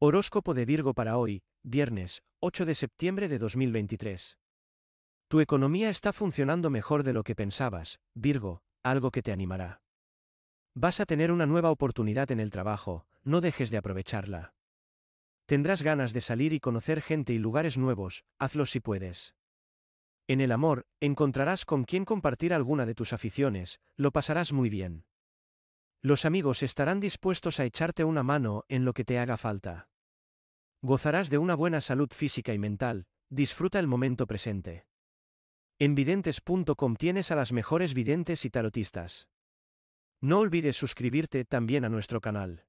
Horóscopo de Virgo para hoy, viernes, 8 de septiembre de 2023. Tu economía está funcionando mejor de lo que pensabas, Virgo, algo que te animará. Vas a tener una nueva oportunidad en el trabajo, no dejes de aprovecharla. Tendrás ganas de salir y conocer gente y lugares nuevos, hazlo si puedes. En el amor, encontrarás con quien compartir alguna de tus aficiones, lo pasarás muy bien. Los amigos estarán dispuestos a echarte una mano en lo que te haga falta. Gozarás de una buena salud física y mental, disfruta el momento presente. En videntes.com tienes a las mejores videntes y tarotistas. No olvides suscribirte también a nuestro canal.